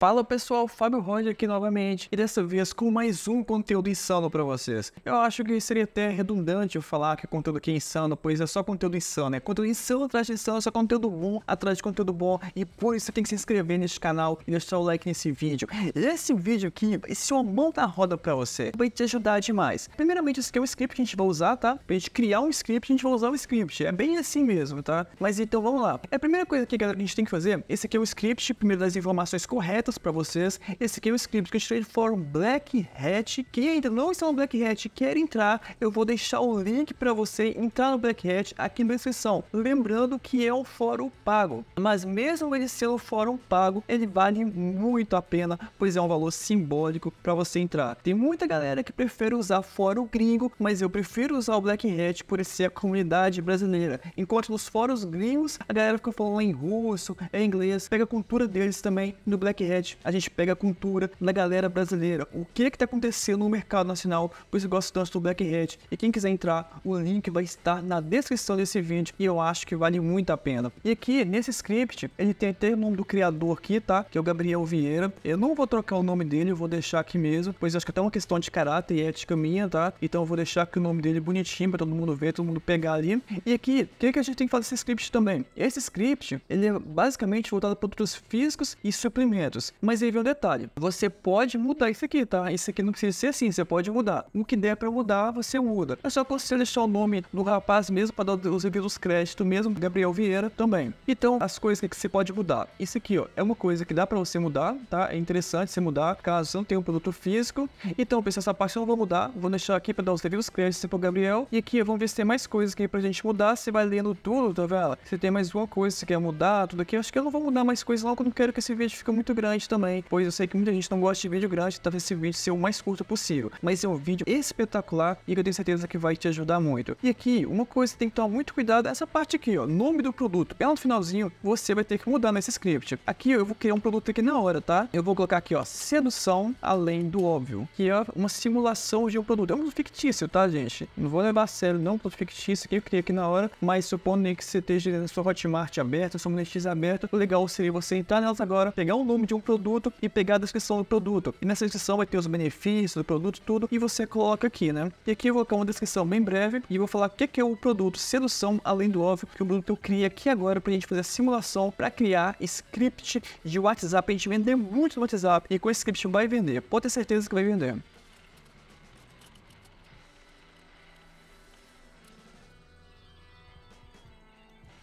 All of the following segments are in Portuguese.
Fala pessoal, Fábio Roger aqui novamente e dessa vez com mais um conteúdo insano para vocês. Eu acho que seria até redundante eu falar que o conteúdo aqui é insano, pois é só conteúdo insano, é conteúdo insano atrás de insano, é só conteúdo bom atrás de conteúdo bom e por isso você tem que se inscrever neste canal e deixar o like nesse vídeo. Esse vídeo aqui, esse é uma mão na roda para você, vai te ajudar demais. Primeiramente, esse aqui é o script que a gente vai usar, tá? Pra gente criar um script, a gente vai usar o script, é bem assim mesmo, tá? Mas então vamos lá. É a primeira coisa que a gente tem que fazer, esse aqui é o script, primeiro das informações corretas para vocês. Esse aqui é o script que eu tirei de fórum Black Hat. Quem ainda não está no Black Hat e quer entrar, eu vou deixar o link para você entrar no Black Hat aqui na descrição. Lembrando que é um fórum pago, mas mesmo ele sendo o fórum pago, ele vale muito a pena, pois é um valor simbólico para você entrar. Tem muita galera que prefere usar fórum gringo, mas eu prefiro usar o Black Hat por ser a comunidade brasileira. Enquanto nos fóruns gringos, a galera fica falando em russo, em inglês, pega a cultura deles também no Black Hat internet, a gente pega a cultura da galera brasileira. O que que tá acontecendo no mercado nacional com esse gosto tanto do Black Hat? E quem quiser entrar, o link vai estar na descrição desse vídeo e eu acho que vale muito a pena. E aqui, nesse script, ele tem até o nome do criador aqui, tá? Que é o Gabriel Vieira. Eu não vou trocar o nome dele, eu vou deixar aqui mesmo, pois acho que é até é uma questão de caráter e ética minha, tá? Então eu vou deixar aqui o nome dele bonitinho para todo mundo ver, todo mundo pegar ali. E aqui, o que, que a gente tem que fazer esse script também? Esse script, ele é basicamente voltado para produtos físicos e suprimentos isso. Mas aí vem um detalhe: você pode mudar isso aqui, tá? Isso aqui não precisa ser assim, você pode mudar. O que der para mudar, você muda. É só você deixar o nome do rapaz mesmo para dar os devidos créditos mesmo, Gabriel Vieira também. Então, as coisas que você pode mudar. Isso aqui, ó, é uma coisa que dá para você mudar, tá? É interessante você mudar, caso você não tenha um produto físico. Então, pensei essa parte eu não vou mudar, vou deixar aqui para dar os devidos créditos pro Gabriel. E aqui, vamos ver se tem mais coisas aqui pra gente mudar. Você vai lendo tudo, tá vendo? Se tem mais alguma coisa que você quer mudar, tudo aqui. acho que eu não vou mudar mais coisas logo, não quero que esse vídeo fique muito grande grande também, pois eu sei que muita gente não gosta de vídeo grande, talvez esse vídeo ser o mais curto possível, mas é um vídeo espetacular e que eu tenho certeza que vai te ajudar muito. E aqui, uma coisa que tem que tomar muito cuidado é essa parte aqui, ó, nome do produto. Ela no finalzinho, você vai ter que mudar nesse script. Aqui eu vou criar um produto aqui na hora, tá? Eu vou colocar aqui, ó, sedução além do óbvio, que é uma simulação de um produto. É um produto fictício, tá, gente? Não vou levar a sério, não, é um produto fictício que eu criei aqui na hora, mas supondo que você esteja na sua Hotmart aberta, sua monetiza aberta, o legal seria você entrar nelas agora, pegar o nome de um produto e pegar a descrição do produto. E nessa descrição vai ter os benefícios do produto, tudo, e você coloca aqui, né? E aqui eu vou colocar uma descrição bem breve e vou falar o que é o produto sedução, além do óbvio, que o produto eu criei aqui agora para a gente fazer a simulação para criar script de WhatsApp. A gente vender muito no WhatsApp e com esse script vai vender. Pode ter certeza que vai vender.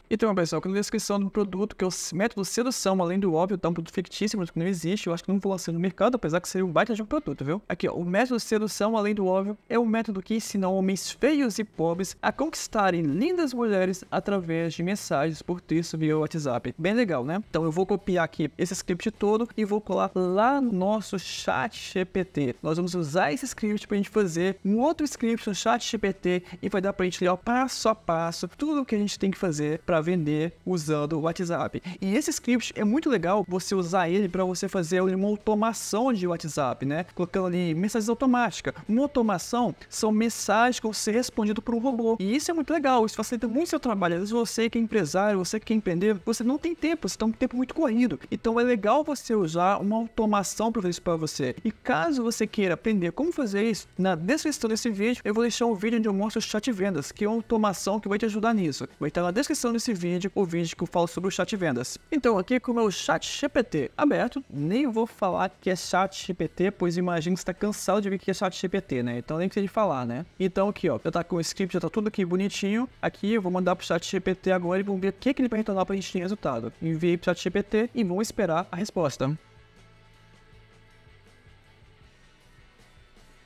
E tem uma pessoal aqui na descrição do produto, que é o método sedução, além do óbvio, tá um produto fictício, um produto que não existe, eu acho que não vou lançar no mercado, apesar que seria um baita de um produto, viu? Aqui, ó, o método sedução, além do óbvio, é um método que ensina homens feios e pobres a conquistarem lindas mulheres através de mensagens por texto via WhatsApp. Bem legal, né? Então eu vou copiar aqui esse script todo e vou colar lá no nosso chat GPT. Nós vamos usar esse script pra gente fazer um outro script no chat GPT e vai dar pra gente ler ó, passo a passo tudo o que a gente tem que fazer pra para vender usando o WhatsApp. E esse script é muito legal você usar ele para você fazer uma automação de WhatsApp, né? Colocando ali mensagens automáticas. Uma automação são mensagens que vão ser respondidas por um robô. E isso é muito legal, isso facilita muito o seu trabalho. Às vezes você que é empresário, você que quer empreender, você não tem tempo, você está um tempo muito corrido. Então é legal você usar uma automação para fazer isso para você. E caso você queira aprender como fazer isso, na descrição desse vídeo eu vou deixar um vídeo onde eu mostro o chat vendas, que é uma automação que vai te ajudar nisso. Vai estar na descrição desse esse vídeo, o vídeo que eu falo sobre o chat vendas. Então aqui com o meu chat GPT aberto, nem vou falar que é chat GPT, pois imagino que está cansado de ver que é chat GPT, né? Então nem precisa de falar, né? Então aqui ó, já tá com o script, já tá tudo aqui bonitinho. Aqui eu vou mandar pro chat GPT agora e vamos ver o que, que ele vai retornar para a gente ter resultado. Enviei pro chat GPT e vamos esperar a resposta.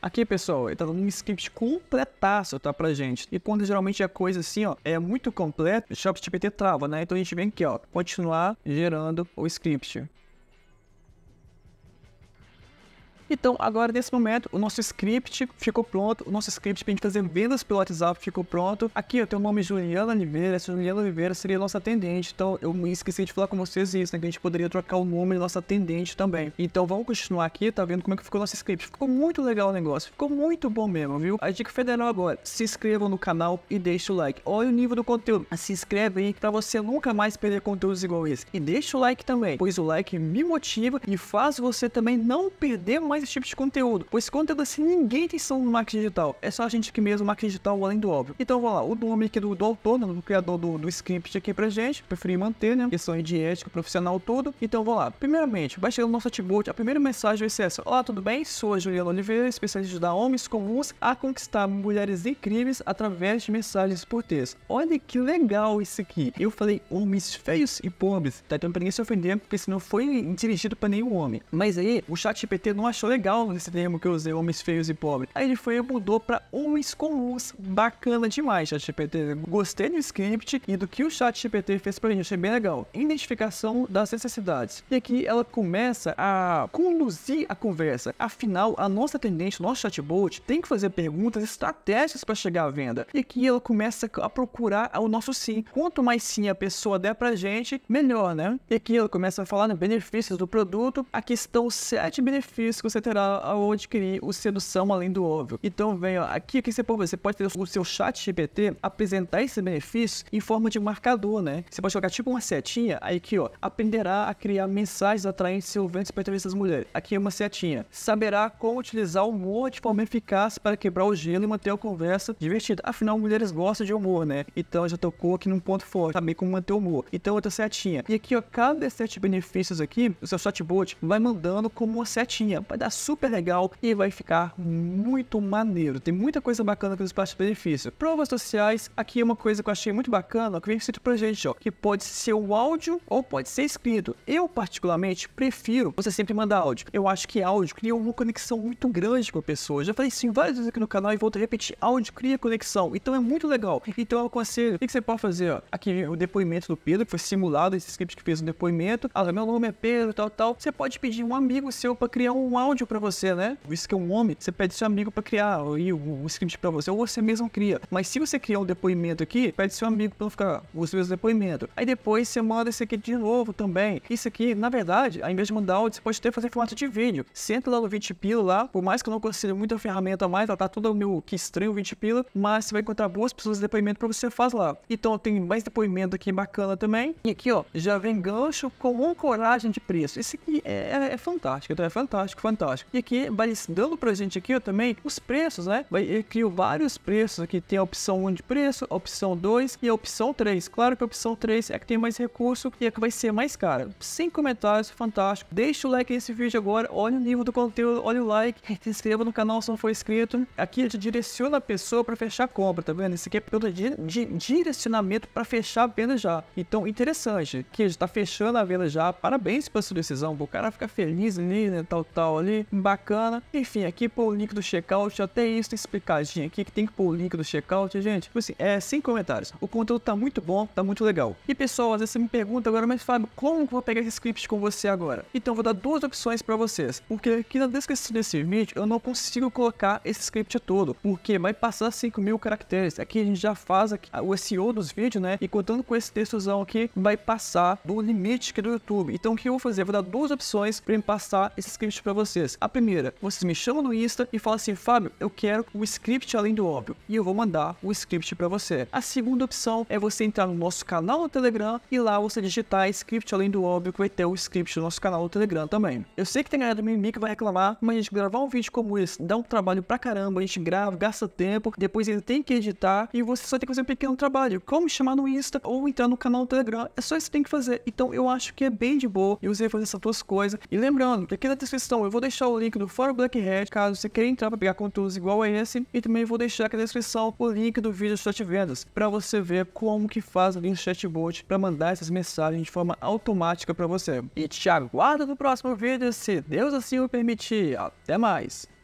Aqui, pessoal, ele tá dando um script completaço, tá, pra gente. E quando geralmente a é coisa assim, ó, é muito completa, o ChatGPT trava, né? Então a gente vem aqui, ó, continuar gerando o script. Então, agora nesse momento, o nosso script ficou pronto, o nosso script para a gente fazer vendas pelo WhatsApp ficou pronto. Aqui eu tenho o nome Juliana Oliveira, essa Juliana Oliveira seria nossa atendente. Então, eu esqueci de falar com vocês isso, né? Que a gente poderia trocar o nome da nossa atendente também. Então, vamos continuar aqui, tá vendo como é que ficou o nosso script? Ficou muito legal o negócio, ficou muito bom mesmo, viu? A dica federal agora, se inscrevam no canal e deixa o like. Olha o nível do conteúdo, se inscreve aí para você nunca mais perder conteúdos igual esse. E deixa o like também, pois o like me motiva e faz você também não perder mais mais esse tipo de conteúdo. Pois esse conteúdo assim ninguém tem som no marketing digital. É só a gente que mesmo marketing digital além do óbvio. Então vou lá, o nome aqui é do, do autor, né, do criador do, do script aqui pra gente. Preferi manter, né? Questões de ética profissional tudo. Então vou lá. Primeiramente, vai chegar no nosso chatbot. A primeira mensagem vai ser essa: Olá, tudo bem? Sou a Juliana Oliveira, especialista da Homens Comuns a conquistar mulheres incríveis através de mensagens por texto. Olha que legal isso aqui. Eu falei homens feios e pobres. Tá? Então pra ninguém se ofender, porque senão não foi dirigido para nenhum homem. Mas aí o chat GPT não achou legal esse termo que eu usei, homens feios e pobres. Aí ele foi e mudou para homens comuns. Bacana demais, ChatGPT. Gostei do script e do que o ChatGPT fez pra gente, achei bem legal. Identificação das necessidades. E aqui ela começa a conduzir a conversa. Afinal, a nossa atendente, nosso chatbot, tem que fazer perguntas estratégicas para chegar à venda. E aqui ela começa a procurar o nosso sim. Quanto mais sim a pessoa der pra gente, melhor, né? E aqui ela começa a falar nos benefícios do produto. Aqui estão sete benefícios que você você terá ao adquirir o Sedução Além do Óbvio. Então, ó, aqui que você, você pode ter o seu chat GPT apresentar esse benefício em forma de marcador, né? Você pode jogar tipo uma setinha, aí que ó, aprenderá a criar mensagens atraentes envolventes para entrevistas mulheres. Aqui é uma setinha. Saberá como utilizar o humor de forma eficaz para quebrar o gelo e manter a conversa divertida. Afinal, mulheres gostam de humor, né? Então já tocou aqui num ponto forte, também como manter o humor. Então outra setinha. E aqui, ó, cada sete benefícios aqui, o seu chatbot vai mandando como uma setinha. Vai dar super legal e vai ficar muito maneiro. Tem muita coisa bacana aqui nos benefício. Provas sociais, aqui é uma coisa que eu achei muito bacana, que vem escrito pra gente, ó, que pode ser o áudio ou pode ser escrito. Eu, particularmente, prefiro você sempre mandar áudio. Eu acho que áudio cria uma conexão muito grande com a pessoa. Eu já falei isso em várias vezes aqui no canal e volto a repetir, áudio cria conexão, então é muito legal. Então eu é aconselho, o que você pode fazer, ó, aqui o depoimento do Pedro, que foi simulado, esse script que fez o depoimento, ah, meu nome é Pedro, tal, tal. Você pode pedir um amigo seu para criar um áudio áudio para você, né? Isso que é um homem, você pede seu amigo para criar aí o, o script para você, ou você mesmo cria. Mas se você criar um depoimento aqui, pede seu amigo para ficar os meus depoimento Aí depois você manda esse aqui de novo também. Isso aqui, na verdade, ao invés de mandar áudio, você pode ter fazer formato de vídeo. Você entra lá no Vitipilo lá, por mais que eu não consiga muita ferramenta mais, ela tá toda meio que estranho o pila mas você vai encontrar boas pessoas de depoimento para você fazer lá. Então tem mais depoimento aqui bacana também. E aqui, ó, já vem gancho com um coragem de preço. Esse aqui é, é, é fantástico, então é fantástico, fantástico fantástico. E aqui vai dando pra gente aqui ó, também os preços, né? Vai, ele criou vários preços aqui. Tem a opção 1 de preço, a opção 2 e a opção 3. Claro que a opção 3 é que tem mais recurso e é que vai ser mais cara. Sem comentários, fantástico. Deixa o like nesse vídeo agora, olha o nível do conteúdo, olha o like, se inscreva no canal se não for inscrito. Aqui a gente direciona a pessoa para fechar a compra, tá vendo? Esse aqui é pelo de, direcionamento para fechar a venda já. Então, interessante, que gente tá fechando a venda já. Parabéns pela sua decisão, o cara fica feliz ali, né, tal, tal, ali ali, bacana. Enfim, aqui pôr o link do checkout, até isso explicadinho aqui que tem que pôr o link do checkout, gente. Tipo assim, é sem comentários. O conteúdo tá muito bom, tá muito legal. E pessoal, às vezes você me pergunta agora, mas Fábio, como que eu vou pegar esse script com você agora? Então vou dar duas opções para vocês, porque aqui na descrição desse vídeo eu não consigo colocar esse script todo, porque vai passar 5 mil caracteres. Aqui a gente já faz aqui o SEO dos vídeos, né? E contando com esse textozão aqui, vai passar do limite aqui é do YouTube. Então o que eu vou fazer? Eu vou dar duas opções para passar esse script para você vocês? A primeira, vocês me chamam no Insta e falam assim, Fábio, eu quero o script além do óbvio, e eu vou mandar o script para você. A segunda opção é você entrar no nosso canal no Telegram e lá você digitar script além do óbvio, que vai ter o script do nosso canal no Telegram também. Eu sei que tem galera do Mimimi que vai reclamar, mas a gente gravar um vídeo como esse dá um trabalho pra caramba, a gente grava, gasta tempo, depois ele tem que editar e você só tem que fazer um pequeno trabalho, como me chamar no Insta ou entrar no canal no Telegram, é só isso que tem que fazer. Então eu acho que é bem de boa eu usei fazer essas duas coisas. E lembrando que aqui na descrição eu vou deixar deixar o link do fórum Blackhead, caso você queira entrar para pegar conteúdos igual a esse. E também vou deixar aqui na descrição o link do vídeo de vendas para você ver como que faz ali no chatbot para mandar essas mensagens de forma automática para você. E te aguardo no próximo vídeo, se Deus assim o permitir. Até mais!